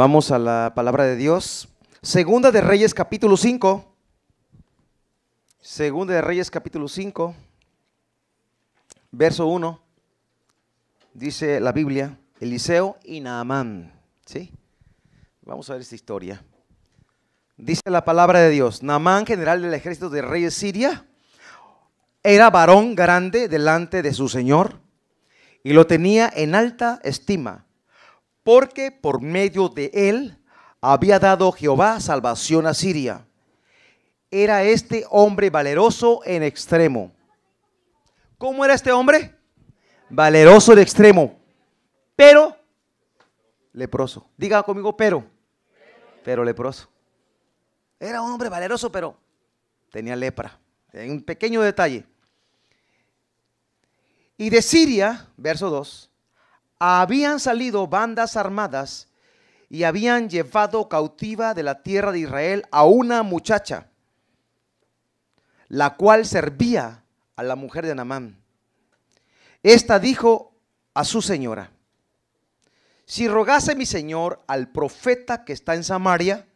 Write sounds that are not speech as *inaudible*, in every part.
Vamos a la palabra de Dios. Segunda de Reyes capítulo 5. Segunda de Reyes capítulo 5, verso 1. Dice la Biblia, Eliseo y Naamán. ¿Sí? Vamos a ver esta historia. Dice la palabra de Dios, Naamán, general del ejército de reyes Siria, era varón grande delante de su señor y lo tenía en alta estima porque por medio de él había dado Jehová salvación a Siria. Era este hombre valeroso en extremo. ¿Cómo era este hombre? Valeroso en extremo, pero leproso. Diga conmigo, pero, pero leproso. Era un hombre valeroso, pero tenía lepra. en un pequeño detalle. Y de Siria, verso 2, habían salido bandas armadas y habían llevado cautiva de la tierra de Israel a una muchacha, la cual servía a la mujer de Namán. Esta dijo a su señora, si rogase mi señor al profeta que está en Samaria,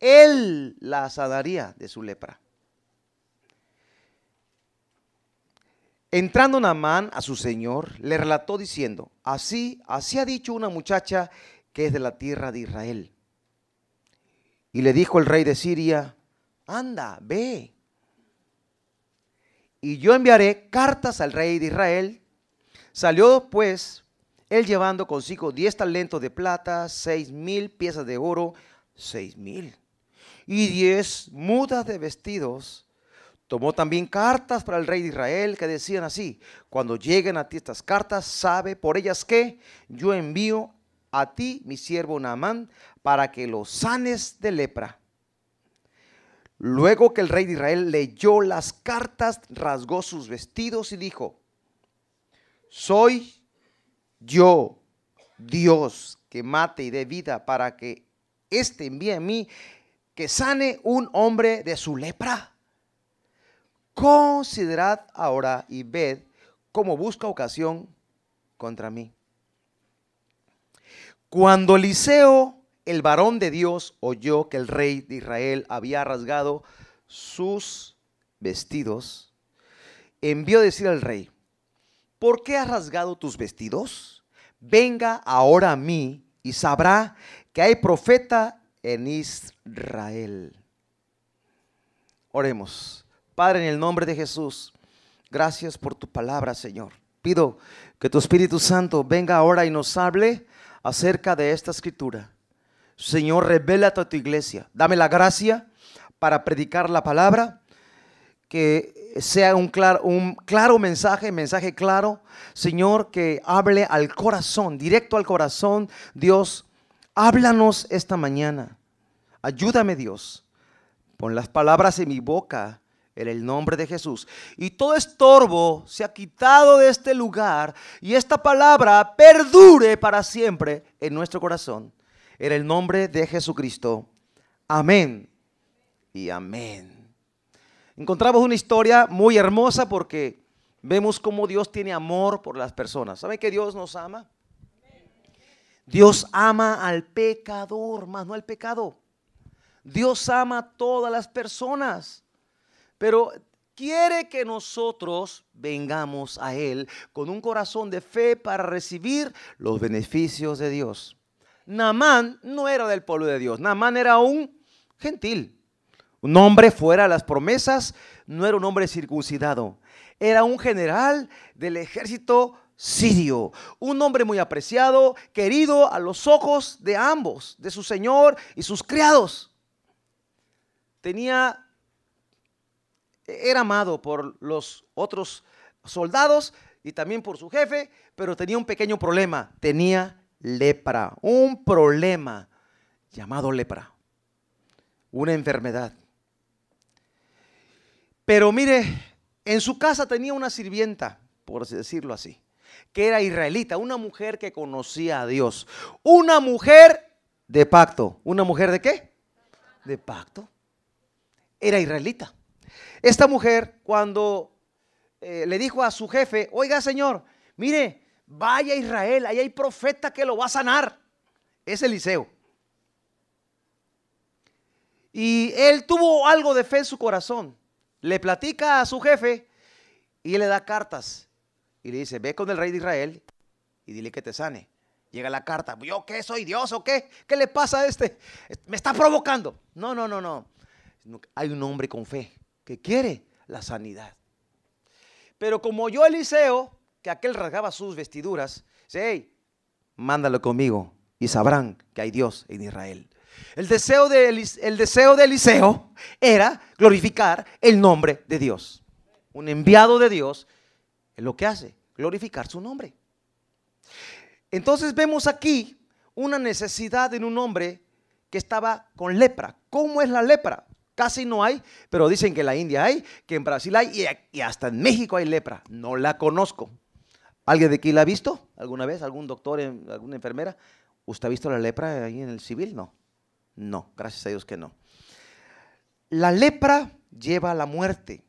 él la sanaría de su lepra. Entrando Naamán a su señor, le relató diciendo, así, así ha dicho una muchacha que es de la tierra de Israel. Y le dijo el rey de Siria, anda, ve. Y yo enviaré cartas al rey de Israel. Salió pues él llevando consigo diez talentos de plata, seis mil piezas de oro, seis mil, y diez mudas de vestidos Tomó también cartas para el rey de Israel que decían así, cuando lleguen a ti estas cartas, sabe por ellas que yo envío a ti, mi siervo Naamán, para que lo sanes de lepra. Luego que el rey de Israel leyó las cartas, rasgó sus vestidos y dijo, soy yo, Dios, que mate y dé vida para que éste envíe a mí que sane un hombre de su lepra. Considerad ahora y ved cómo busca ocasión contra mí. Cuando Eliseo, el varón de Dios, oyó que el rey de Israel había rasgado sus vestidos, envió a decir al rey, ¿por qué has rasgado tus vestidos? Venga ahora a mí y sabrá que hay profeta en Israel. Oremos. Padre, en el nombre de Jesús, gracias por tu palabra, Señor. Pido que tu Espíritu Santo venga ahora y nos hable acerca de esta escritura. Señor, revélate a tu iglesia. Dame la gracia para predicar la palabra, que sea un claro, un claro mensaje, mensaje claro. Señor, que hable al corazón, directo al corazón. Dios, háblanos esta mañana. Ayúdame, Dios. Pon las palabras en mi boca en el nombre de Jesús. Y todo estorbo se ha quitado de este lugar y esta palabra perdure para siempre en nuestro corazón. En el nombre de Jesucristo. Amén. Y amén. Encontramos una historia muy hermosa porque vemos cómo Dios tiene amor por las personas. ¿Saben que Dios nos ama? Dios ama al pecador, más no al pecado. Dios ama a todas las personas. Pero quiere que nosotros vengamos a Él con un corazón de fe para recibir los beneficios de Dios. Naamán no era del pueblo de Dios, Naamán era un gentil, un hombre fuera de las promesas, no era un hombre circuncidado, era un general del ejército sirio, un hombre muy apreciado, querido a los ojos de ambos, de su señor y sus criados. Tenía era amado por los otros soldados y también por su jefe, pero tenía un pequeño problema. Tenía lepra, un problema llamado lepra, una enfermedad. Pero mire, en su casa tenía una sirvienta, por decirlo así, que era israelita, una mujer que conocía a Dios, una mujer de pacto. ¿Una mujer de qué? De pacto. Era israelita. Esta mujer cuando eh, le dijo a su jefe, oiga señor, mire, vaya a Israel, ahí hay profeta que lo va a sanar. Es Eliseo. Y él tuvo algo de fe en su corazón. Le platica a su jefe y le da cartas. Y le dice, ve con el rey de Israel y dile que te sane. Llega la carta, ¿yo qué soy Dios o qué? ¿Qué le pasa a este? Me está provocando. No, no, no, no. Hay un hombre con fe que quiere la sanidad. Pero como yo Eliseo, que aquel rasgaba sus vestiduras, dice, hey, mándalo conmigo y sabrán que hay Dios en Israel. El deseo, de el deseo de Eliseo era glorificar el nombre de Dios. Un enviado de Dios es lo que hace, glorificar su nombre. Entonces vemos aquí una necesidad en un hombre que estaba con lepra. ¿Cómo es la lepra? Casi no hay, pero dicen que en la India hay, que en Brasil hay y, hasta en México hay lepra. No la conozco. ¿Alguien de aquí la ha visto alguna vez? ¿Algún doctor, eh, alguna enfermera? ¿Usted ha visto la lepra ahí en el civil? No. No, gracias a Dios que no. La lepra lleva a la muerte.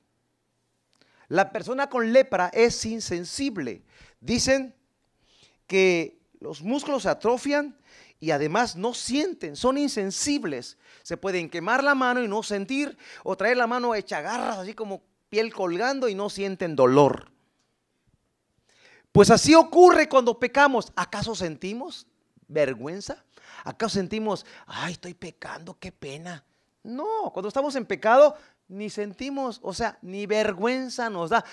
La persona con lepra es insensible. Dicen que los músculos se atrofian y además no sienten, son insensibles. Se pueden quemar la mano y no sentir, o traer la mano hecha garras, así como piel colgando y no sienten dolor. Pues así ocurre cuando pecamos. ¿Acaso sentimos vergüenza? ¿Acaso sentimos, ay, estoy pecando, qué pena? No, cuando estamos en pecado, ni sentimos, o sea, ni vergüenza nos da.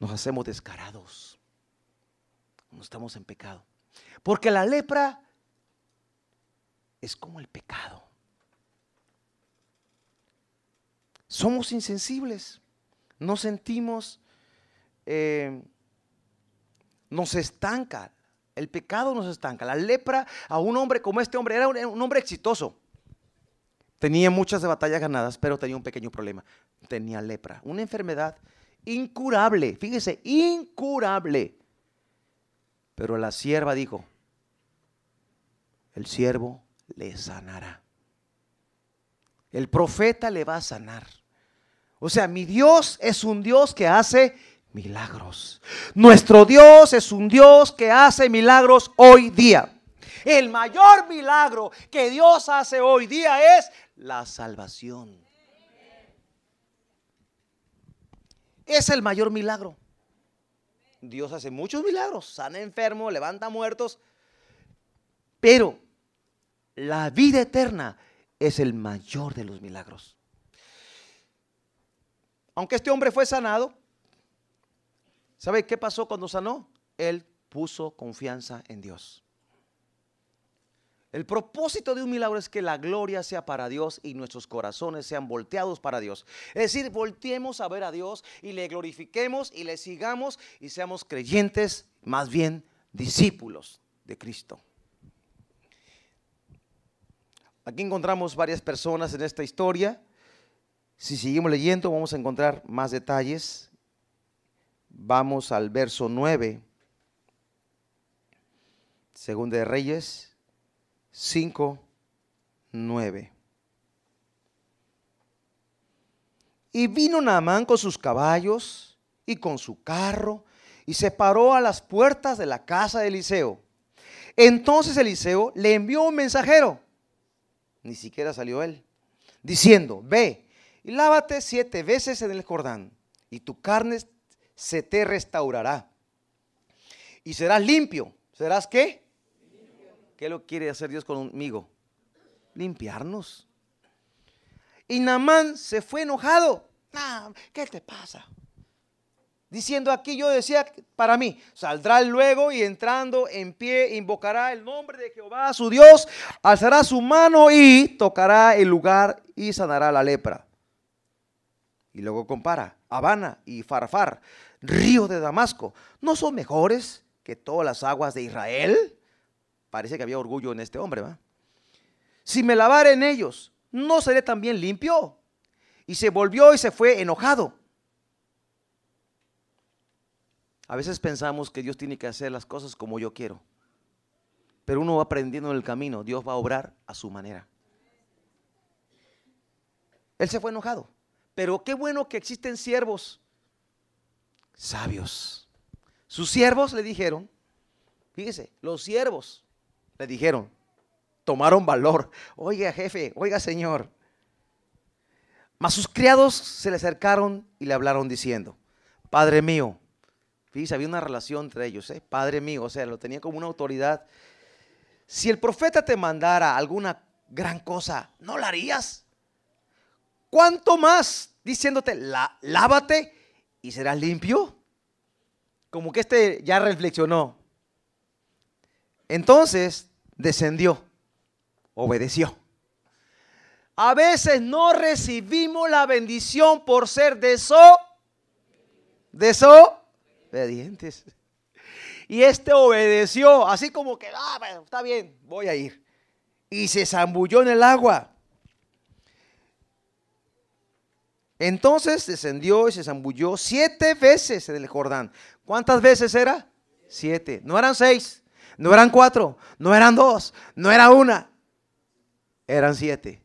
Nos hacemos descarados. Cuando estamos en pecado. Porque la lepra es como el pecado. Somos insensibles, no sentimos, eh, nos estanca, el pecado nos estanca. La lepra a un hombre como este hombre era un, hombre exitoso. Tenía muchas batallas ganadas, pero tenía un pequeño problema. Tenía lepra, una enfermedad incurable, fíjese, incurable. Pero la sierva dijo, el siervo le sanará. El profeta le va a sanar. O sea, mi Dios es un Dios que hace milagros. Nuestro Dios es un Dios que hace milagros hoy día. El mayor milagro que Dios hace hoy día es la salvación. Es el mayor milagro. Dios hace muchos milagros, sana enfermos, levanta muertos, pero la vida eterna es el mayor de los milagros. Aunque este hombre fue sanado, ¿sabe qué pasó cuando sanó? Él puso confianza en Dios. El propósito de un milagro es que la gloria sea para Dios y nuestros corazones sean volteados para Dios. Es decir, volteemos a ver a Dios y le glorifiquemos y le sigamos y seamos creyentes, más bien discípulos de Cristo. Aquí encontramos varias personas en esta historia. Si seguimos leyendo, vamos a encontrar más detalles. Vamos al verso 9. Segunda de Reyes 5.9. Y vino Naamán con sus caballos y con su carro y se paró a las puertas de la casa de Eliseo. Entonces Eliseo le envió un mensajero ni siquiera salió él, diciendo, ve y lávate siete veces en el Jordán, y tu carne se te restaurará. Y serás limpio. ¿Serás qué? ¿Qué lo quiere hacer Dios conmigo? Limpiarnos. Y Namán se fue enojado. ¿Qué te pasa? Diciendo aquí, yo decía para mí, saldrá luego y entrando en pie, invocará el nombre de Jehová su Dios, alzará su mano y tocará el lugar y sanará la lepra. Y luego compara Habana y Farfar, río de Damasco, ¿no son mejores que todas las aguas de Israel? Parece que había orgullo en este hombre, ¿va? Si me lavare en ellos, ¿no seré también limpio? Y se volvió y se fue enojado A veces pensamos que Dios tiene que hacer las cosas como yo quiero. Pero uno va aprendiendo en el camino. Dios va a obrar a su manera. Él se fue enojado. Pero qué bueno que existen siervos sabios. Sus siervos le dijeron, fíjese, los siervos le dijeron, tomaron valor. Oiga, jefe, oiga, señor. Mas sus criados se le acercaron y le hablaron diciendo, Padre mío, Fíjese, había una relación entre ellos, ¿eh? padre mío, o sea, lo tenía como una autoridad. Si el profeta te mandara alguna gran cosa, ¿no la harías? ¿Cuánto más diciéndote, lávate y serás limpio? Como que este ya reflexionó. Entonces descendió, obedeció. A veces no recibimos la bendición por ser de de eso y este obedeció, así como que, ah, está bien, voy a ir. Y se zambulló en el agua. Entonces descendió y se zambulló siete veces en el Jordán. ¿Cuántas veces era? Siete. No eran seis, no eran cuatro, no eran dos, no era una. Eran siete.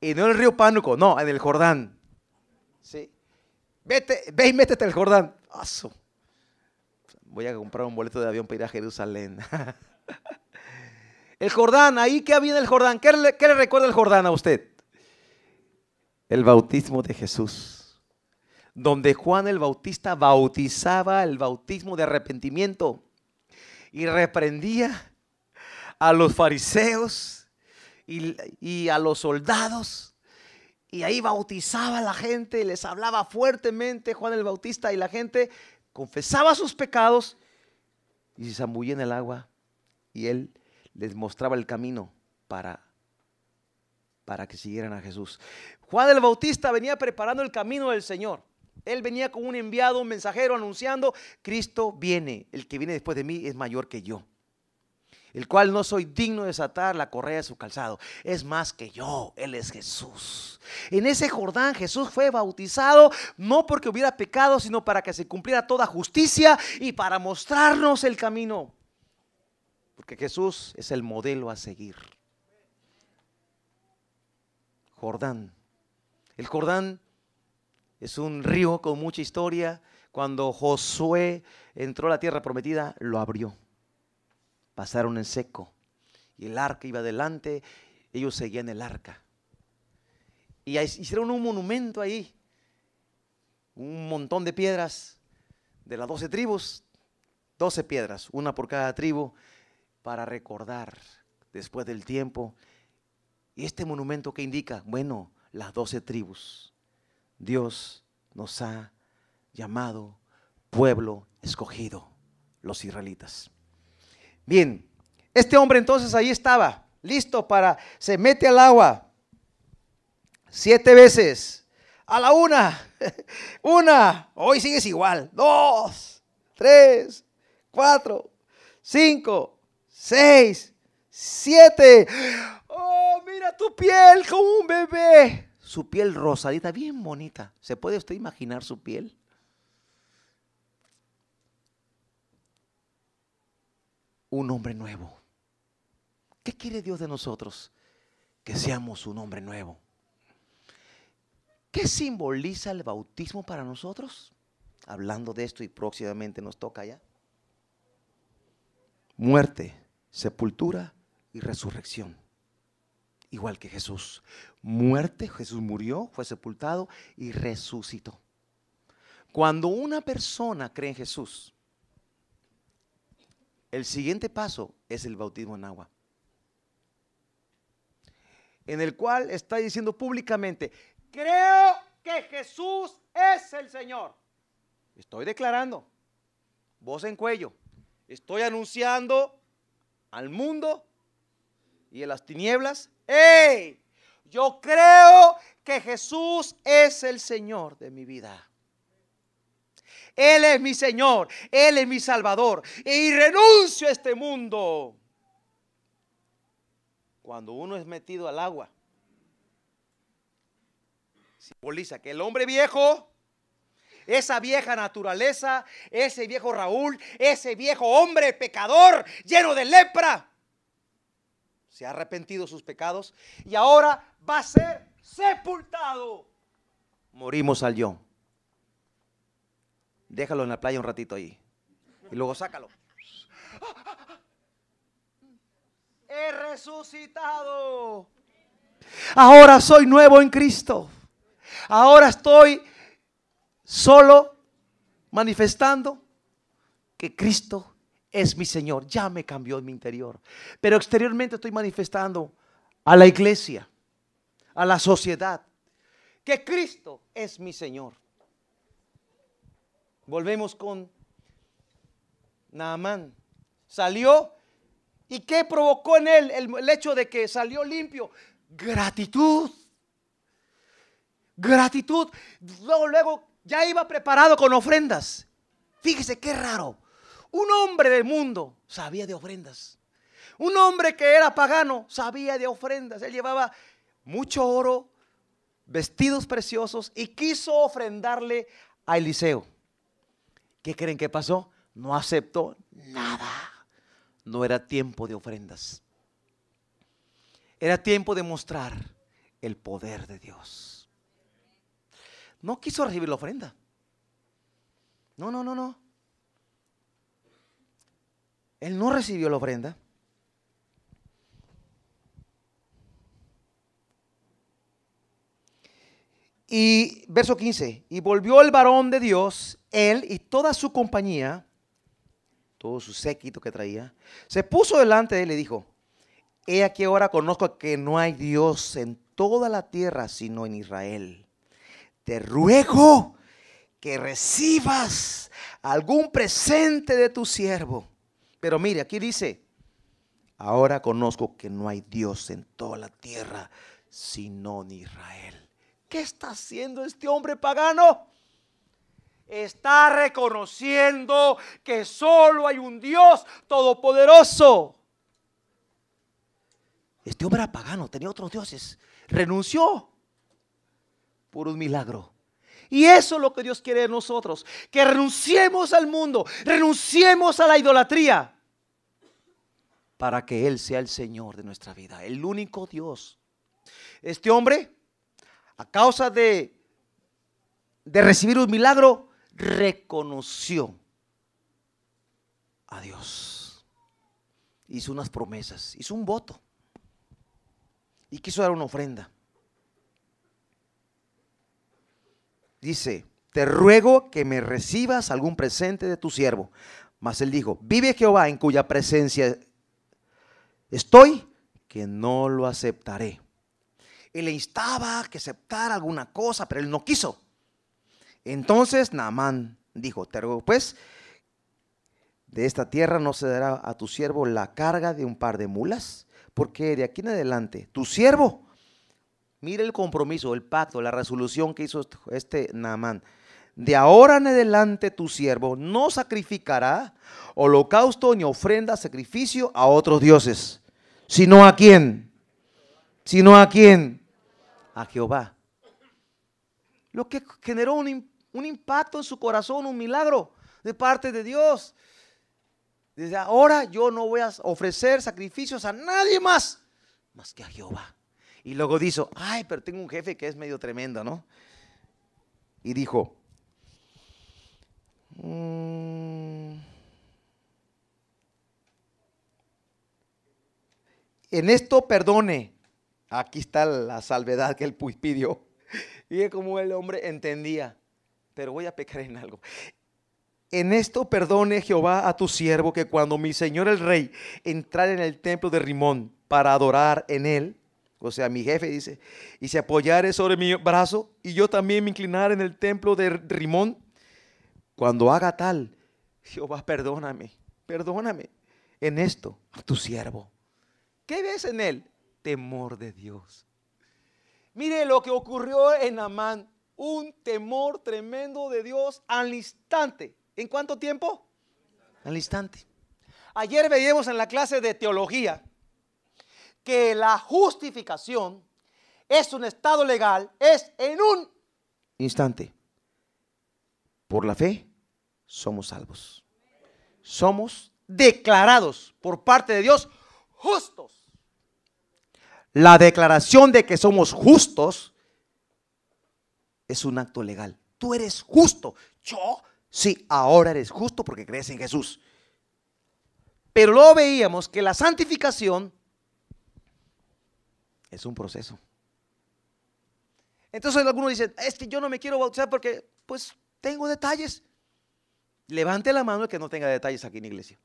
Y no en el río Pánuco, no, en el Jordán. Sí. Vete, ve y métete al Jordán voy a comprar un boleto de avión para ir a Jerusalén. *laughs* el Jordán, ahí que había en el Jordán. ¿Qué le, recuerda el Jordán a usted? El bautismo de Jesús. Donde Juan el Bautista bautizaba el bautismo de arrepentimiento y reprendía a los fariseos y, y a los soldados. Y ahí bautizaba a la gente, les hablaba fuertemente Juan el Bautista y la gente confesaba sus pecados y se zambullía en el agua y él les mostraba el camino para para que siguieran a Jesús. Juan el Bautista venía preparando el camino del Señor. Él venía con un enviado, un mensajero anunciando, Cristo viene, el que viene después de mí es mayor que yo el cual no soy digno de desatar la correa de su calzado. Es más que yo, Él es Jesús. En ese Jordán Jesús fue bautizado no porque hubiera pecado, sino para que se cumpliera toda justicia y para mostrarnos el camino. Porque Jesús es el modelo a seguir. Jordán. El Jordán es un río con mucha historia. Cuando Josué entró a la tierra prometida, lo abrió pasaron en seco. Y el arca iba adelante, ellos seguían el arca. Y hicieron un monumento ahí, un montón de piedras de las doce tribus, doce piedras, una por cada tribu, para recordar después del tiempo. Y este monumento que indica, bueno, las doce tribus, Dios nos ha llamado pueblo escogido, los israelitas. Bien, este hombre entonces ahí estaba, listo para, se mete al agua siete veces. A la una, *laughs* una, hoy sigues igual, dos, tres, cuatro, cinco, seis, siete. Oh, mira tu piel como un bebé. Su piel rosadita, bien bonita. ¿Se puede usted imaginar su piel? un hombre nuevo. ¿Qué quiere Dios de nosotros? Que seamos un hombre nuevo. ¿Qué simboliza el bautismo para nosotros? Hablando de esto y próximamente nos toca ya. Muerte, sepultura y resurrección. Igual que Jesús. Muerte, Jesús murió, fue sepultado y resucitó. Cuando una persona cree en Jesús, el siguiente paso es el bautismo en agua, en el cual está diciendo públicamente, creo que Jesús es el Señor. Estoy declarando, voz en cuello, estoy anunciando al mundo y en las tinieblas, ¡Ey! Yo creo que Jesús es el Señor de mi vida. Él es mi Señor, Él es mi Salvador. Y renuncio a este mundo. Cuando uno es metido al agua, simboliza que el hombre viejo, esa vieja naturaleza, ese viejo Raúl, ese viejo hombre pecador lleno de lepra, se ha arrepentido sus pecados y ahora va a ser sepultado. Morimos al yo déjalo en la playa un ratito ahí. Y luego sácalo. He resucitado. Ahora soy nuevo en Cristo. Ahora estoy solo manifestando que Cristo es mi Señor. Ya me cambió en mi interior. Pero exteriormente estoy manifestando a la iglesia, a la sociedad, que Cristo es mi Señor. Volvemos con Naamán. Salió. ¿Y qué provocó en él el, hecho de que salió limpio? Gratitud. Gratitud. Luego, luego ya iba preparado con ofrendas. Fíjese qué raro. Un hombre del mundo sabía de ofrendas. Un hombre que era pagano sabía de ofrendas. Él llevaba mucho oro, vestidos preciosos y quiso ofrendarle a Eliseo. ¿Qué creen que pasó? No aceptó nada. No era tiempo de ofrendas. Era tiempo de mostrar el poder de Dios. No quiso recibir la ofrenda. No, no, no, no. Él no recibió la ofrenda. Y verso 15, y volvió el varón de Dios él y toda su compañía, todo su séquito que traía, se puso delante de él y dijo, he aquí ahora conozco que no hay Dios en toda la tierra sino en Israel. Te ruego que recibas algún presente de tu siervo. Pero mire, aquí dice, ahora conozco que no hay Dios en toda la tierra sino en Israel. ¿Qué está haciendo este hombre pagano? Está reconociendo que solo hay un Dios todopoderoso. Este hombre era pagano, tenía otros dioses. Renunció por un milagro. Y eso es lo que Dios quiere de nosotros. Que renunciemos al mundo, renunciemos a la idolatría. Para que Él sea el Señor de nuestra vida, el único Dios. Este hombre, a causa de, de recibir un milagro, reconoció a Dios. Hizo unas promesas, hizo un voto y quiso dar una ofrenda. Dice, te ruego que me recibas algún presente de tu siervo. Mas él dijo, vive Jehová en cuya presencia estoy, que no lo aceptaré. él le instaba a que aceptara alguna cosa, pero él no quiso. Entonces Naamán dijo, te pues, de esta tierra no se dará a tu siervo la carga de un par de mulas, porque de aquí en adelante tu siervo, mire el compromiso, el pacto, la resolución que hizo este, este Naamán. De ahora en adelante tu siervo no sacrificará holocausto ni ofrenda, sacrificio a otros dioses, sino a quién, sino a quién, a Jehová. Lo que generó un un impacto en su corazón, un milagro de parte de Dios. Desde ahora yo no voy a ofrecer sacrificios a nadie más, más que a Jehová. Y luego dijo, ay, pero tengo un jefe que es medio tremendo, ¿no? Y dijo, mm, en esto perdone. Aquí está la salvedad que él pidió. *laughs* Y como el hombre entendía pero voy a pecar en algo. En esto perdone Jehová a tu siervo que cuando mi señor el rey entrara en el templo de Rimón para adorar en él, o sea, mi jefe dice, y se apoyare sobre mi brazo y yo también me inclinara en el templo de Rimón, cuando haga tal, Jehová, perdóname, perdóname en esto a tu siervo. ¿Qué ves en él? Temor de Dios. Mire lo que ocurrió en Amán un temor tremendo de Dios al instante. ¿En cuánto tiempo? Al instante. Ayer veíamos en la clase de teología que la justificación es un estado legal, es en un instante. Por la fe somos salvos. Somos declarados por parte de Dios justos. La declaración de que somos justos es un acto legal. Tú eres justo. Yo, sí, ahora eres justo porque crees en Jesús. Pero luego veíamos que la santificación es un proceso. Entonces algunos dicen, es que yo no me quiero bautizar porque pues tengo detalles. Levante la mano el que no tenga detalles aquí en la iglesia.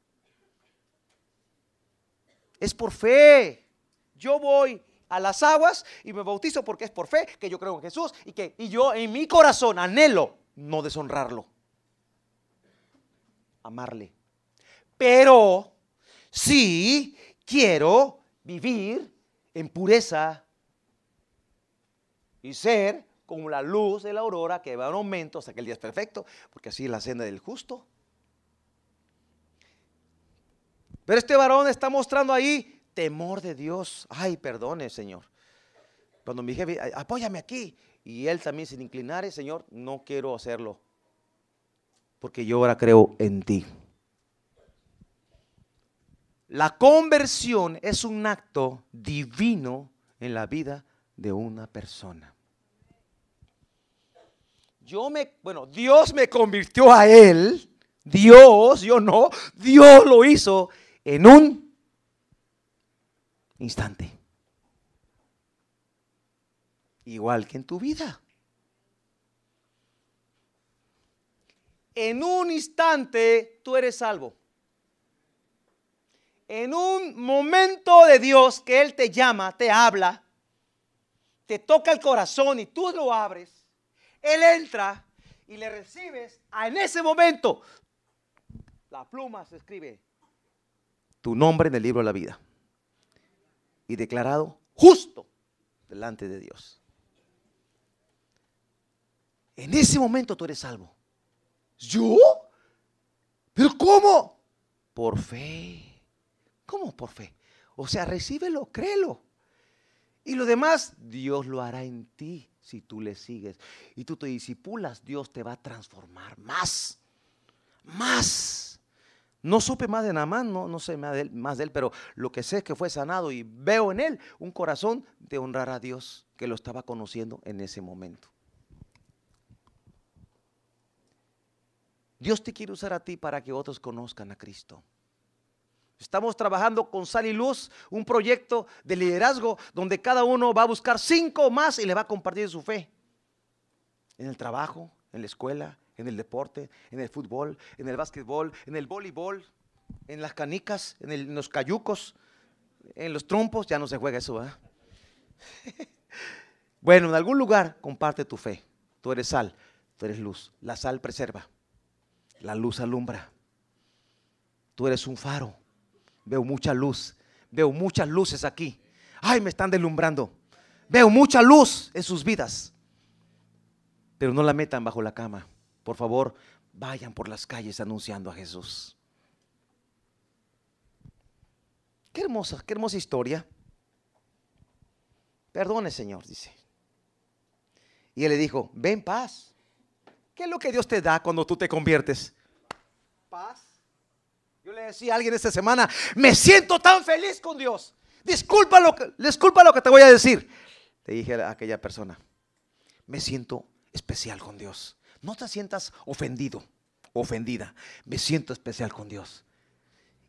Es por fe. Yo voy a las aguas y me bautizo porque es por fe que yo creo en Jesús y que y yo en mi corazón anhelo no deshonrarlo, amarle. Pero sí quiero vivir en pureza y ser como la luz de la aurora que va en aumento hasta que el día es perfecto, porque así es la senda del justo. Pero este varón está mostrando ahí temor de Dios. Ay, perdone, Señor. Cuando me dije apóyame aquí. Y él también sin inclinar, eh, Señor, no quiero hacerlo. Porque yo ahora creo en ti. La conversión es un acto divino en la vida de una persona. Yo me, bueno, Dios me convirtió a él. Dios, yo no, Dios lo hizo en un instante. Igual que en tu vida. En un instante tú eres salvo. En un momento de Dios que Él te llama, te habla, te toca el corazón y tú lo abres, Él entra y le recibes en ese momento. La pluma se escribe tu nombre en el libro de la vida y declarado justo delante de Dios. En ese momento tú eres salvo. ¿Yo? ¿Pero cómo? Por fe. ¿Cómo por fe? O sea, recíbelo, créelo. Y lo demás, Dios lo hará en ti si tú le sigues. Y tú te disipulas, Dios te va a transformar más. Más. No supe más de Namán, no, no sé más de, más de él, pero lo que sé es que fue sanado y veo en él un corazón de honrar a Dios que lo estaba conociendo en ese momento. Dios te quiere usar a ti para que otros conozcan a Cristo. Estamos trabajando con Sal y Luz, un proyecto de liderazgo donde cada uno va a buscar cinco más y le va a compartir su fe. En el trabajo, en la escuela, en el deporte, en el fútbol, en el básquetbol, en el voleibol, en las canicas, en, los cayucos, en los trompos, ya no se juega eso, *laughs* bueno, en algún lugar comparte tu fe. Tú eres sal, tú eres luz. La sal preserva, la luz alumbra. Tú eres un faro. Veo mucha luz, veo muchas luces aquí. Ay, me están deslumbrando. Veo mucha luz en sus vidas, pero no la metan bajo la cama. Por favor, vayan por las calles anunciando a Jesús. Qué hermosa, qué hermosa historia. Perdone, Señor, dice. Y él le dijo, ven paz. ¿Qué es lo que Dios te da cuando tú te conviertes? Paz. Yo le decía a alguien esta semana, me siento tan feliz con Dios. Disculpa lo que, disculpa lo que te voy a decir. Le dije a aquella persona, me siento especial con Dios. No te sientas ofendido, ofendida. Me siento especial con Dios.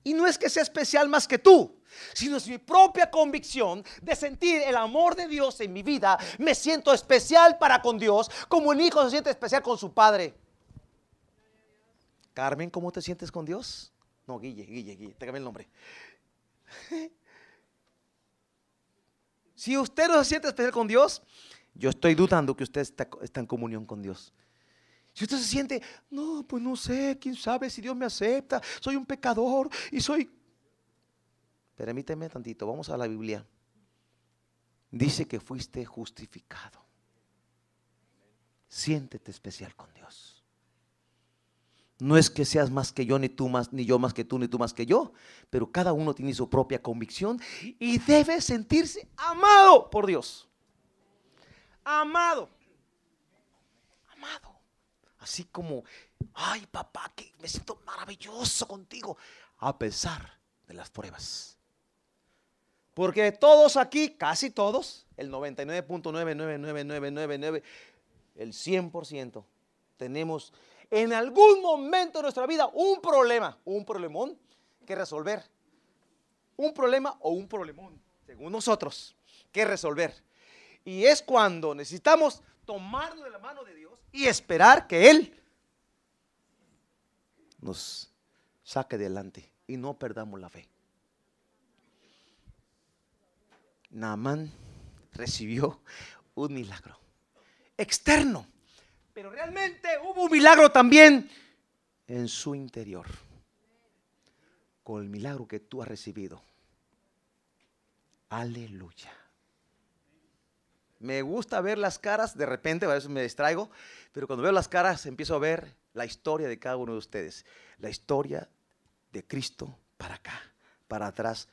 Y no es que sea especial más que tú, sino es mi propia convicción de sentir el amor de Dios en mi vida. Me siento especial para con Dios, como un hijo se siente especial con su padre. Carmen, ¿cómo te sientes con Dios? No, Guille, Guille, Guille, te el nombre. *laughs* si usted no se siente especial con Dios, yo estoy dudando que usted está en comunión con Dios. Si usted se siente, no, pues no sé, quién sabe si Dios me acepta, soy un pecador y soy... Permíteme tantito, vamos a la Biblia. Dice que fuiste justificado. Siéntete especial con Dios. No es que seas más que yo, ni tú más, ni yo más que tú, ni tú más que yo, pero cada uno tiene su propia convicción y debe sentirse amado por Dios. Amado. Amado. Así como, ay papá, que me siento maravilloso contigo, a pesar de las pruebas. Porque todos aquí, casi todos, el 99.999999, el 100%, tenemos en algún momento de nuestra vida un problema, un problemón que resolver. Un problema o un problemón, según nosotros, que resolver. Y es cuando necesitamos tomarlo de la mano de Dios y esperar que Él nos saque delante y no perdamos la fe. Naamán recibió un milagro externo, pero realmente hubo un milagro también en su interior, con el milagro que tú has recibido. Aleluya. Me gusta ver las caras, de repente, a veces me distraigo, pero cuando veo las caras empiezo a ver la historia de cada uno de ustedes, la historia de Cristo para acá, para atrás,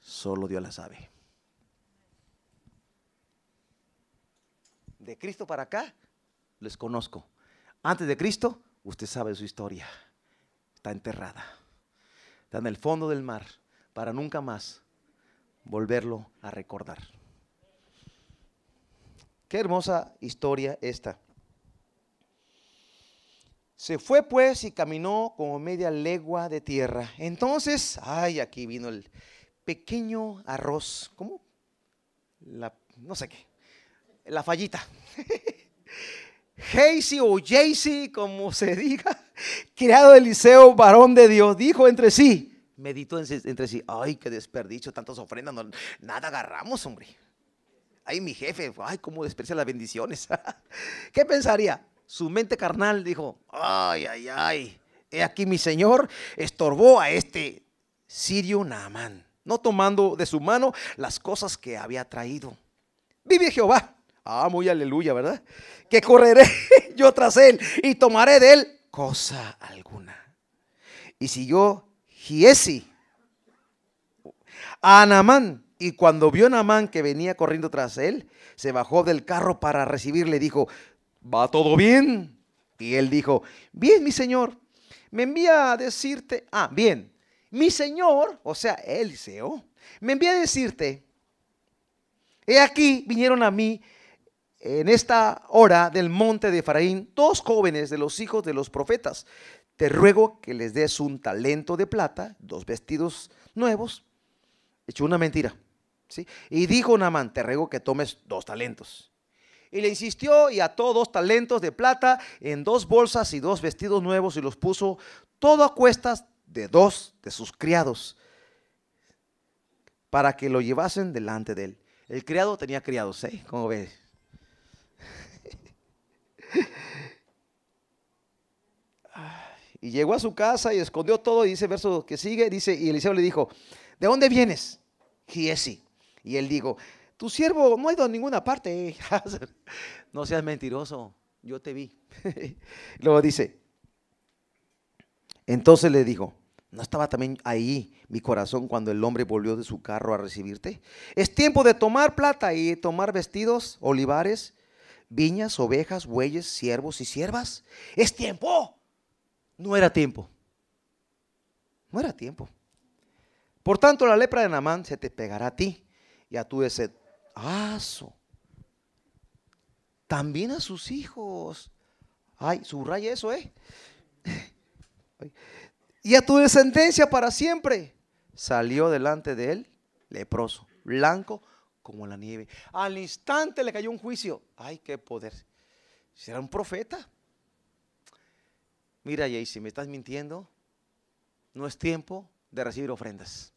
solo Dios la sabe. De Cristo para acá, les conozco. Antes de Cristo, usted sabe su historia. Está enterrada. Está en el fondo del mar para nunca más volverlo a recordar. Qué hermosa historia esta. Se fue pues y caminó como media legua de tierra. Entonces, ay, aquí vino el pequeño arroz, ¿cómo? no sé qué, la fallita. *laughs* Jaycee o Jaycee, como se diga, *laughs* criado de Eliseo, varón de Dios, dijo entre sí, meditó entre sí, ay, qué desperdicio, tantas ofrendas, nada agarramos, hombre. Ay, mi jefe, ay, cómo desprecia las bendiciones. *laughs* ¿Qué pensaría? Su mente carnal dijo, ay, ay, ay, he aquí mi señor estorbó a este sirio Naamán, no tomando de su mano las cosas que había traído. Vive Jehová. Ah, muy aleluya, ¿verdad? Que correré *laughs* yo tras él y tomaré de él cosa alguna. Y siguió Giesi a Naamán y cuando vio Naamán que venía corriendo tras él, se bajó del carro para recibirle. Dijo, ¿va todo bien? Y él dijo, bien, mi señor. Me envía a decirte, ah, bien, mi señor, o sea, Eliseo, me envía a decirte, he aquí, vinieron a mí en esta hora del monte de Efraín dos jóvenes de los hijos de los profetas. Te ruego que les des un talento de plata, dos vestidos nuevos. Hecho una mentira. Y dijo Namán, te ruego que tomes dos talentos. Y le insistió y ató dos talentos de plata en dos bolsas y dos vestidos nuevos y los puso todo a cuestas de dos de sus criados para que lo llevasen delante de él. El criado tenía criados, ¿eh? Como ves? y llegó a su casa y escondió todo y dice verso que sigue, dice, y Eliseo le dijo, ¿de dónde vienes? Giesi. Y él dijo, tu siervo no ha ido a ninguna parte. Eh". *laughs* no seas mentiroso, yo te vi. *laughs* Luego dice, entonces le dijo, ¿no estaba también ahí mi corazón cuando el hombre volvió de su carro a recibirte? Es tiempo de tomar plata y tomar vestidos, olivares, viñas, ovejas, bueyes, siervos y siervas. Es tiempo. No era tiempo. No era tiempo. Por tanto, la lepra de Namán se te pegará a ti y tu ese aso. También a sus hijos. Ay, subraya eso, ¿eh? *laughs* y a tu descendencia para siempre. Salió delante de él leproso, blanco como la nieve. Al instante le cayó un juicio. Ay, qué poder. ¿Será un profeta? Mira, Jay, si me estás mintiendo, no es tiempo de recibir ofrendas.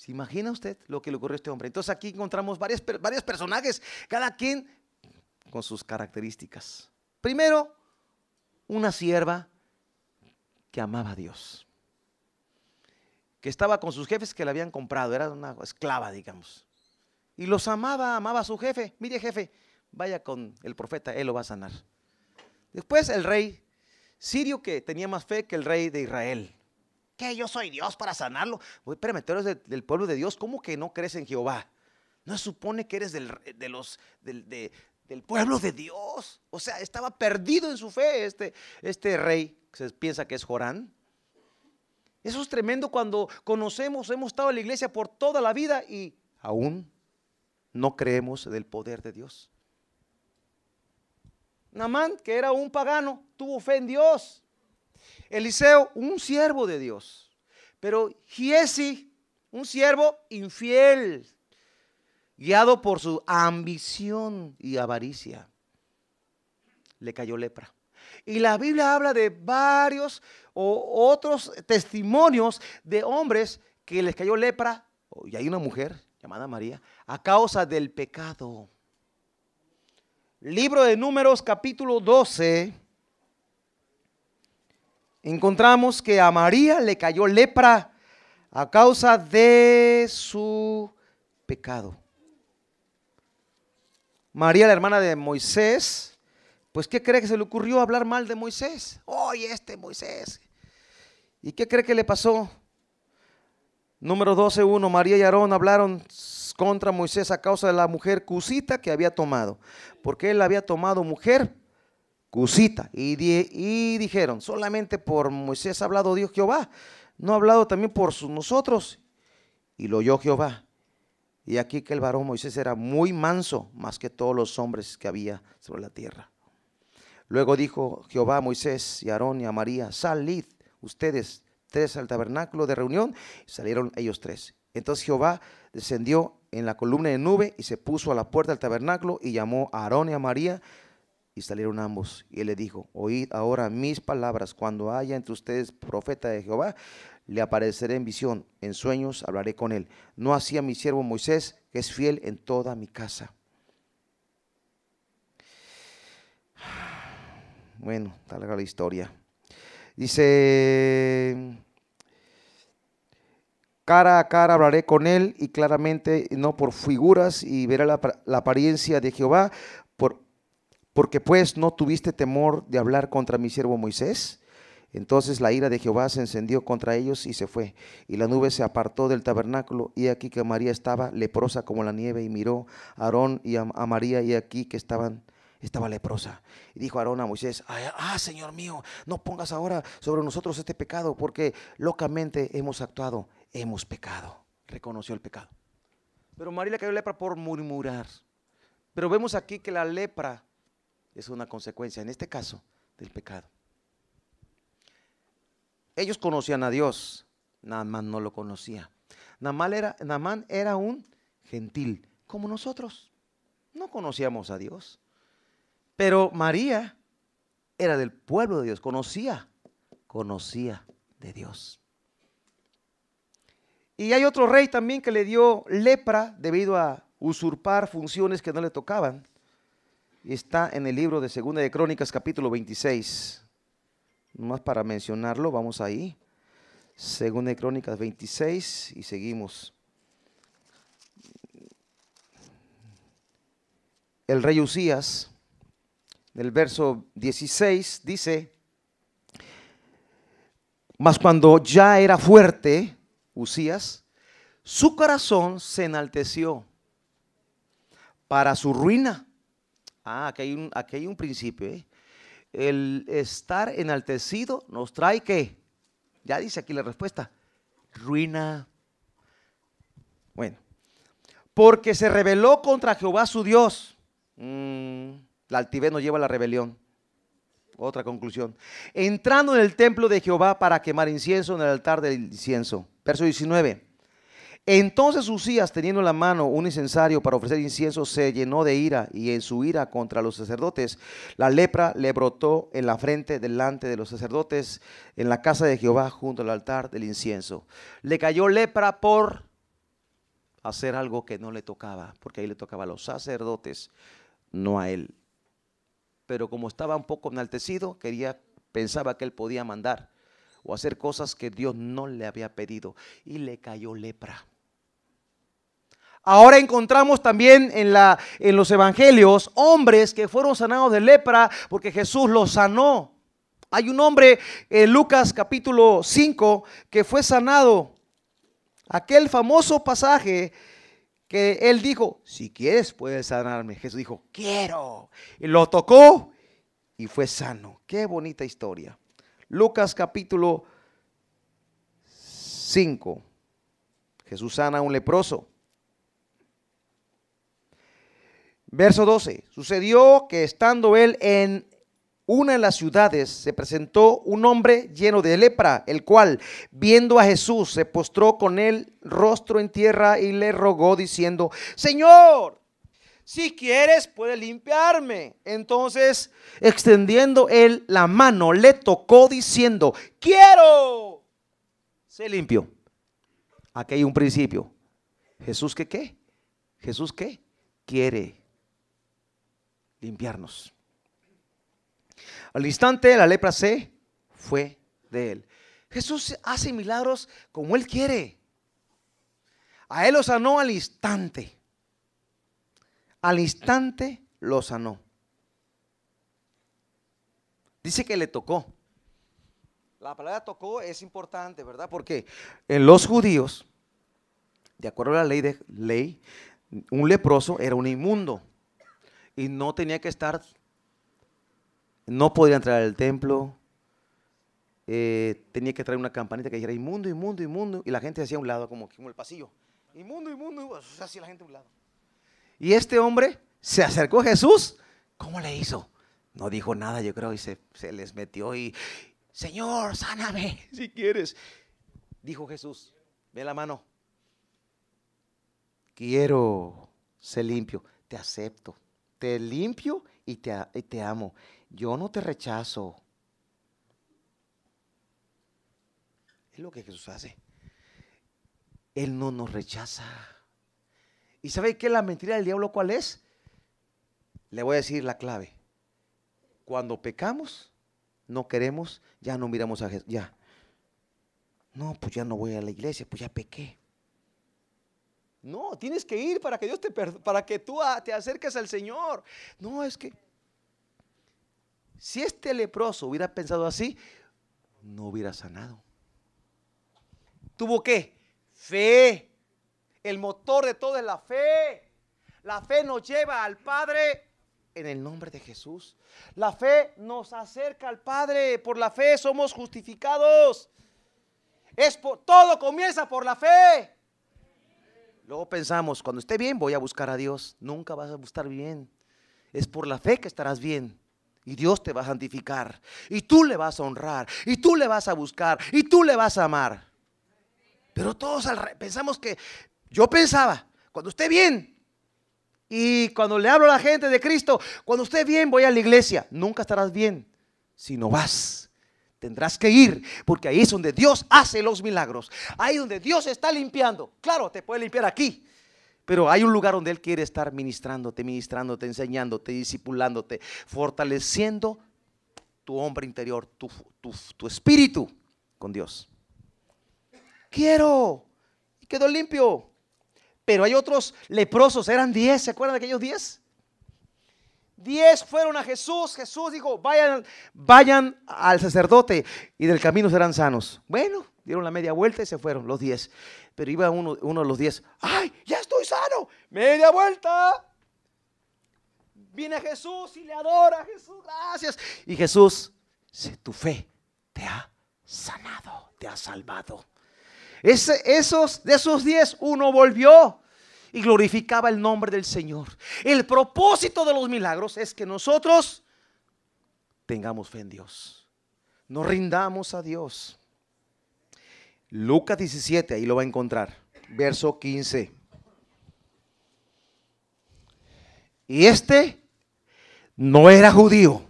¿Se imagina usted lo que le ocurrió a este hombre? Entonces aquí encontramos varios, personajes, cada quien con sus características. Primero, una sierva que amaba a Dios, que estaba con sus jefes que la habían comprado, era una esclava, digamos. Y los amaba, amaba a su jefe. Mire, jefe, vaya con el profeta, él lo va a sanar. Después el rey sirio que tenía más fe que el rey de Israel que Yo soy Dios para sanarlo. Voy, pero eres del, pueblo de Dios. ¿Cómo que no crees en Jehová? No se supone que eres del, del, pueblo de Dios. O sea, estaba perdido en su fe este, este rey. Se piensa que es Jorán. Eso es tremendo cuando conocemos, hemos estado en la iglesia por toda la vida y aún no creemos del poder de Dios. Namán, que era un pagano, tuvo fe en Dios. Eliseo, un siervo de Dios. Pero Giesi, un siervo infiel, guiado por su ambición y avaricia, le cayó lepra. Y la Biblia habla de varios o otros testimonios de hombres que les cayó lepra, y hay una mujer llamada María, a causa del pecado. Libro de Números capítulo 12, encontramos que a María le cayó lepra a causa de su pecado. María, la hermana de Moisés, pues ¿qué cree que se le ocurrió hablar mal de Moisés? Oye, este Moisés. ¿Y qué cree que le pasó? Número 12.1. María y Aarón hablaron contra Moisés a causa de la mujer cusita que había tomado, porque él había tomado mujer Cusita. Y, dijeron, solamente por Moisés ha hablado Dios Jehová, no ha hablado también por nosotros. Y lo oyó Jehová. Y aquí que el varón Moisés era muy manso, más que todos los hombres que había sobre la tierra. Luego dijo Jehová a Moisés y a Aarón y a María, salid ustedes tres al tabernáculo de reunión. Salieron ellos tres. Entonces Jehová descendió en la columna de nube y se puso a la puerta del tabernáculo y llamó a Aarón y a María salieron ambos. Y él le dijo, oíd ahora mis palabras. Cuando haya entre ustedes profeta de Jehová, le apareceré en visión, en sueños hablaré con él. No hacía mi siervo Moisés, que es fiel en toda mi casa. *sighs* Bueno, tal era la historia. Dice, cara a cara hablaré con él y claramente, no por figuras, y verá la apariencia de Jehová, porque pues no tuviste temor de hablar contra mi siervo Moisés. Entonces la ira de Jehová se encendió contra ellos y se fue. Y la nube se apartó del tabernáculo, y aquí que María estaba leprosa como la nieve, y miró a Aarón y a, María, y aquí que estaban estaba leprosa. Y dijo Aarón a Moisés, ah, Señor mío, no pongas ahora sobre nosotros este pecado, porque locamente hemos actuado, hemos pecado. Reconoció el pecado. Pero María le cayó lepra por murmurar. Pero vemos aquí que la lepra es una consecuencia, en este caso, del pecado. Ellos conocían a Dios, Naamán no lo conocía. Naamán era, era un gentil, como nosotros. No conocíamos a Dios. Pero María era del pueblo de Dios, conocía, conocía de Dios. Y hay otro rey también que le dio lepra debido a usurpar funciones que no le tocaban. Está en el libro de Segunda de Crónicas, capítulo 26. Nomás para mencionarlo, vamos ahí. Segunda de Crónicas 26 y seguimos. El rey Usías, del verso 16, dice, mas cuando ya era fuerte, Usías, su corazón se enalteció para su ruina Ah, aquí hay un, hay un principio. ¿eh? El estar enaltecido nos trae que Ya dice aquí la respuesta. Ruina. Bueno. Porque se rebeló contra Jehová su Dios. Mm, la altivez nos lleva a la rebelión. Otra conclusión. Entrando en el templo de Jehová para quemar incienso en el altar del incienso. Verso 19. Entonces Usías, teniendo en la mano un incensario para ofrecer incienso, se llenó de ira y en su ira contra los sacerdotes, la lepra le brotó en la frente delante de los sacerdotes en la casa de Jehová junto al altar del incienso. Le cayó lepra por hacer algo que no le tocaba, porque ahí le tocaba a los sacerdotes, no a él. Pero como estaba un poco enaltecido, quería, pensaba que él podía mandar o hacer cosas que Dios no le había pedido y le cayó lepra. Ahora encontramos también en, los evangelios hombres que fueron sanados de lepra porque Jesús los sanó. Hay un hombre en Lucas capítulo 5 que fue sanado. Aquel famoso pasaje que él dijo, si quieres puedes sanarme. Jesús dijo, quiero. Y lo tocó y fue sano. Qué bonita historia. Lucas capítulo 5. Jesús sana a un leproso. Verso 12. Sucedió que estando él en una de las ciudades se presentó un hombre lleno de lepra, el cual, viendo a Jesús, se postró con él rostro en tierra y le rogó diciendo, Señor, si quieres, puedes limpiarme. Entonces, extendiendo él la mano, le tocó diciendo, quiero. Se limpió. Aquí hay un principio. Jesús que qué? Jesús que Quiere limpiarnos. Al instante la lepra se fue de él. Jesús hace milagros como él quiere. A él lo sanó al instante. Al instante lo sanó. Dice que le tocó. La palabra tocó es importante, ¿verdad? Porque en los judíos, de acuerdo a la ley, de, ley un leproso era un inmundo y no tenía que estar, no podía entrar al templo, eh, tenía que traer una campanita que dijera inmundo, inmundo, inmundo, y la gente hacía un lado, como, el pasillo, inmundo, inmundo, o se hacía la gente un lado. Y este hombre se acercó a Jesús, ¿cómo le hizo? No dijo nada, yo creo, y se, se les metió y, Señor, sáname *laughs* si quieres. Dijo Jesús, ve la mano. Quiero ser limpio, te acepto te limpio y te, amo. Yo no te rechazo. Es lo que Jesús hace. Él no nos rechaza. ¿Y sabe qué es la mentira del diablo cuál es? Le voy a decir la clave. Cuando pecamos, no queremos, ya no miramos a Jesús. Ya. No, pues ya no voy a la iglesia, pues ya pequé. No, tienes que ir para que Dios te para que tú te acerques al Señor. No, es que si este leproso hubiera pensado así, no hubiera sanado. ¿Tuvo qué? Fe. El motor de todo es la fe. La fe nos lleva al Padre en el nombre de Jesús. La fe nos acerca al Padre. Por la fe somos justificados. Es todo comienza por la fe. Luego pensamos, cuando esté bien voy a buscar a Dios. Nunca vas a estar bien. Es por la fe que estarás bien. Y Dios te va a santificar. Y tú le vas a honrar. Y tú le vas a buscar. Y tú le vas a amar. Pero todos pensamos que, yo pensaba, cuando esté bien, y cuando le hablo a la gente de Cristo, cuando esté bien voy a la iglesia. Nunca estarás bien si no vas. Tendrás que ir, porque ahí es donde Dios hace los milagros. Ahí donde Dios está limpiando. Claro, te puede limpiar aquí, pero hay un lugar donde Él quiere estar ministrándote, ministrándote, enseñándote, discipulándote, fortaleciendo tu hombre interior, tu, espíritu con Dios. Quiero. Y quedó limpio. Pero hay otros leprosos, eran 10, ¿se acuerdan de aquellos diez? Diez fueron a Jesús. Jesús dijo, vayan, vayan al sacerdote y del camino serán sanos. Bueno, dieron la media vuelta y se fueron los diez. Pero iba uno, de los diez, ay, ya estoy sano. Media vuelta. Viene Jesús y le adora a Jesús, gracias. Y Jesús, tu fe te ha sanado, te ha salvado. esos, de esos diez, uno volvió y glorificaba el nombre del Señor. El propósito de los milagros es que nosotros tengamos fe en Dios. Nos rindamos a Dios. Lucas 17, ahí lo va a encontrar. Verso 15. Y este no era judío.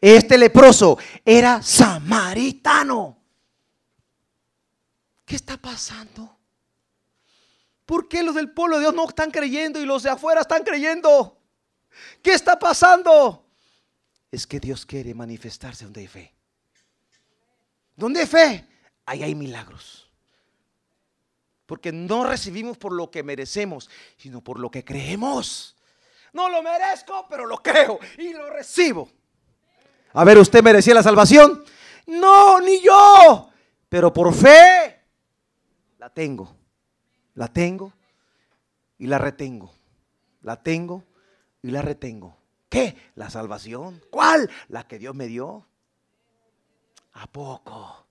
Este leproso era samaritano. ¿Qué está pasando? ¿Por qué los del pueblo de Dios no están creyendo y los de afuera están creyendo? ¿Qué está pasando? Es que Dios quiere manifestarse donde hay fe. ¿Dónde hay fe? Ahí hay milagros. Porque no recibimos por lo que merecemos, sino por lo que creemos. No lo merezco, pero lo creo y lo recibo. A ver, ¿usted merecía la salvación? No, ni yo. Pero por fe la tengo. La tengo y la retengo. La tengo y la retengo. ¿Qué? La salvación. ¿Cuál? La que Dios me dio. ¿A poco?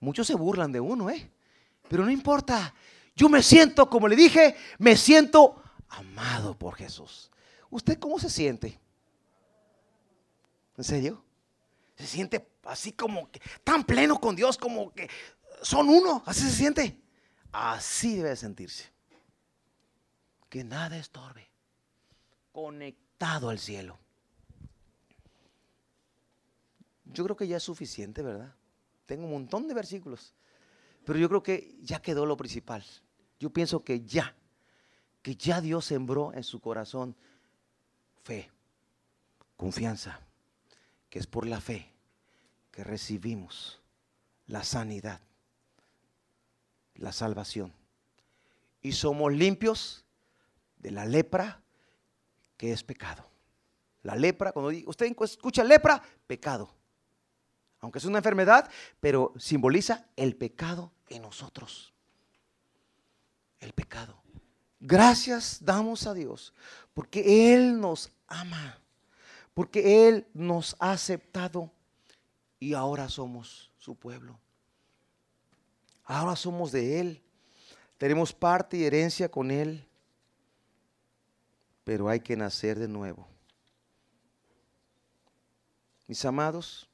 Muchos se burlan de uno, ¿eh? Pero no importa. Yo me siento, como le dije, me siento amado por Jesús. ¿Usted cómo se siente? ¿En serio? Se siente así como que tan pleno con Dios, como que son uno, así se siente. Así debe sentirse. Que nada estorbe. Conectado al cielo. Yo creo que ya es suficiente, ¿verdad? Tengo un montón de versículos. Pero yo creo que ya quedó lo principal. Yo pienso que ya, que ya Dios sembró en su corazón fe, confianza, que es por la fe que recibimos la sanidad la salvación. Y somos limpios de la lepra que es pecado. La lepra, cuando usted escucha lepra, pecado. Aunque es una enfermedad, pero simboliza el pecado en nosotros. El pecado. Gracias damos a Dios porque Él nos ama, porque Él nos ha aceptado y ahora somos su pueblo. Ahora somos de Él. Tenemos parte y herencia con Él. Pero hay que nacer de nuevo. Mis amados,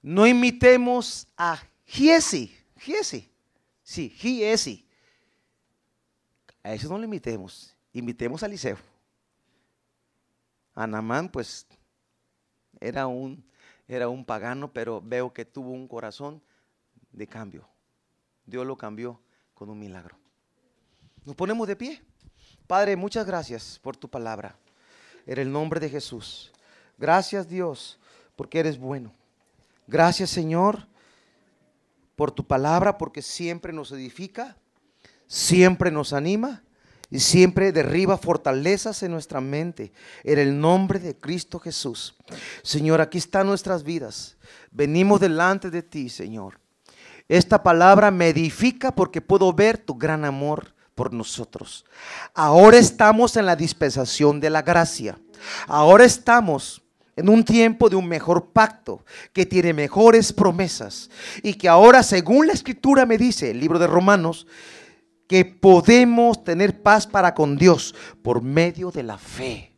no imitemos a Giesi. Giesi. Sí, Giesi. A eso no lo imitemos. Imitemos a Eliseo. Anamán, pues, era un, era un pagano, pero veo que tuvo un corazón de cambio. Dios lo cambió con un milagro. Nos ponemos de pie. Padre, muchas gracias por tu palabra. En el nombre de Jesús. Gracias Dios, porque eres bueno. Gracias Señor por tu palabra, porque siempre nos edifica, siempre nos anima y siempre derriba fortalezas en nuestra mente. En el nombre de Cristo Jesús. Señor, aquí están nuestras vidas. Venimos delante de ti, Señor. Esta palabra me edifica porque puedo ver tu gran amor por nosotros. Ahora estamos en la dispensación de la gracia. Ahora estamos en un tiempo de un mejor pacto, que tiene mejores promesas y que ahora, según la escritura me dice, el libro de Romanos, que podemos tener paz para con Dios por medio de la fe.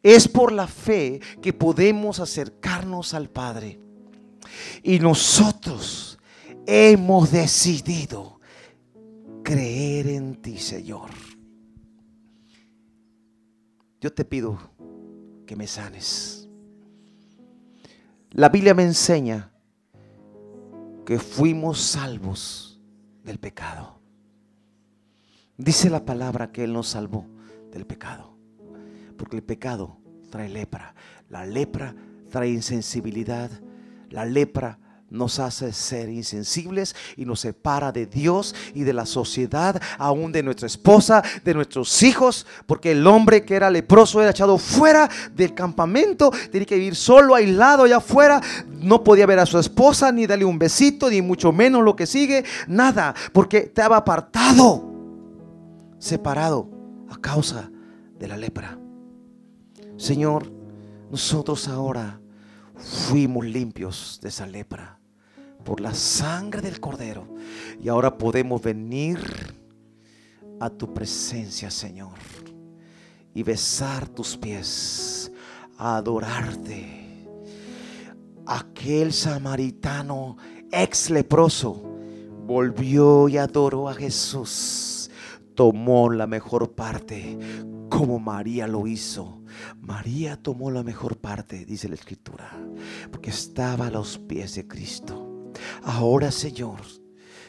Es por la fe que podemos acercarnos al Padre. Y nosotros hemos decidido creer en ti, Señor. Yo te pido que me sanes. La Biblia me enseña que fuimos salvos del pecado. Dice la palabra que Él nos salvó del pecado. Porque el pecado trae lepra. La lepra trae insensibilidad. La lepra nos hace ser insensibles y nos separa de Dios y de la sociedad, aún de nuestra esposa, de nuestros hijos, porque el hombre que era leproso era echado fuera del campamento, tenía que vivir solo, aislado allá afuera, no podía ver a su esposa, ni darle un besito, ni mucho menos lo que sigue, nada, porque estaba apartado, separado a causa de la lepra. Señor, nosotros ahora fuimos limpios de esa lepra por la sangre del cordero. Y ahora podemos venir a tu presencia, Señor, y besar tus pies, adorarte. Aquel samaritano ex leproso volvió y adoró a Jesús. Tomó la mejor parte, como María lo hizo María tomó la mejor parte, dice la escritura, porque estaba a los pies de Cristo. Ahora, Señor,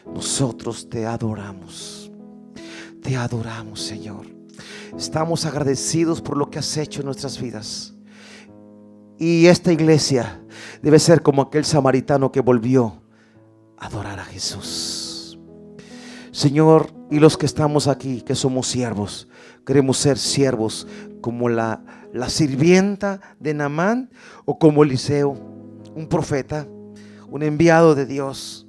nosotros te adoramos. Te adoramos, Señor. Estamos agradecidos por lo que has hecho en nuestras vidas. Y esta iglesia debe ser como aquel samaritano que volvió a adorar a Jesús. Señor, y los que estamos aquí, que somos siervos, queremos ser siervos como la, la sirvienta de Namán o como Eliseo, un profeta, un enviado de Dios.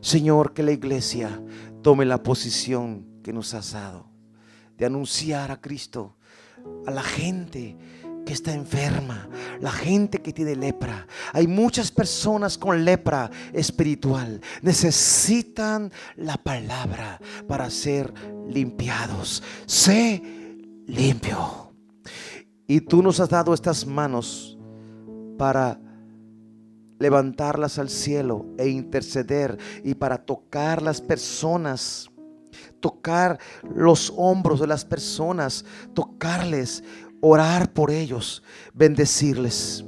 Señor, que la iglesia tome la posición que nos has dado de anunciar a Cristo a la gente que está enferma, la gente que tiene lepra. Hay muchas personas con lepra espiritual. Necesitan la palabra para ser limpiados. Sé limpio. Y tú nos has dado estas manos para levantarlas al cielo e interceder y para tocar las personas tocar los hombros de las personas, tocarles orar por ellos, bendecirles.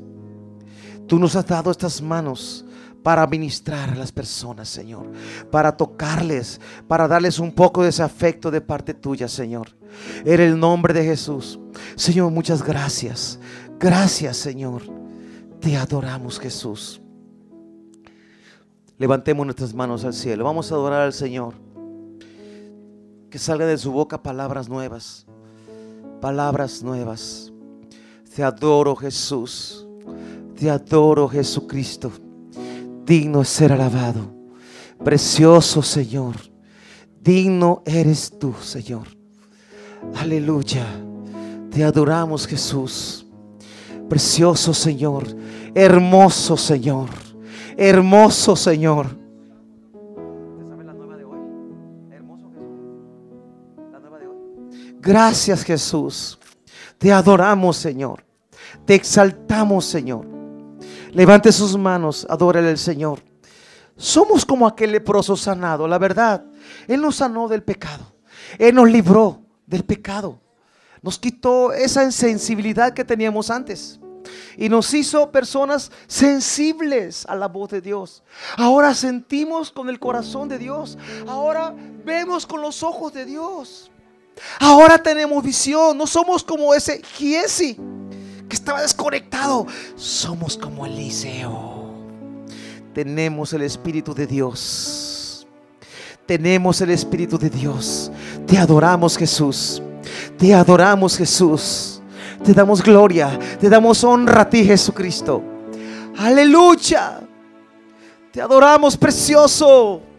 Tú nos has dado estas manos para ministrar a las personas, Señor, para tocarles, para darles un poco de ese afecto de parte tuya, Señor. En el nombre de Jesús. Señor, muchas gracias. Gracias, Señor. Te adoramos, Jesús. Levantemos nuestras manos al cielo. Vamos a adorar al Señor. Que salga de su boca palabras nuevas palabras nuevas. Te adoro Jesús, te adoro Jesucristo. Digno es ser alabado. Precioso Señor, digno eres tú, Señor. Aleluya. Te adoramos Jesús. Precioso Señor, hermoso Señor, hermoso Señor. Gracias Jesús. Te adoramos Señor. Te exaltamos Señor. Levante sus manos, adórele al Señor. Somos como aquel leproso sanado, la verdad. Él nos sanó del pecado. Él nos libró del pecado. Nos quitó esa insensibilidad que teníamos antes. Y nos hizo personas sensibles a la voz de Dios. Ahora sentimos con el corazón de Dios. Ahora vemos con los ojos de Dios. Ahora tenemos visión. No somos como ese Giesi que estaba desconectado. Somos como Eliseo. Tenemos el Espíritu de Dios. Tenemos el Espíritu de Dios. Te adoramos Jesús. Te adoramos Jesús. Te damos gloria. Te damos honra a ti Jesucristo. Aleluya. Te adoramos precioso.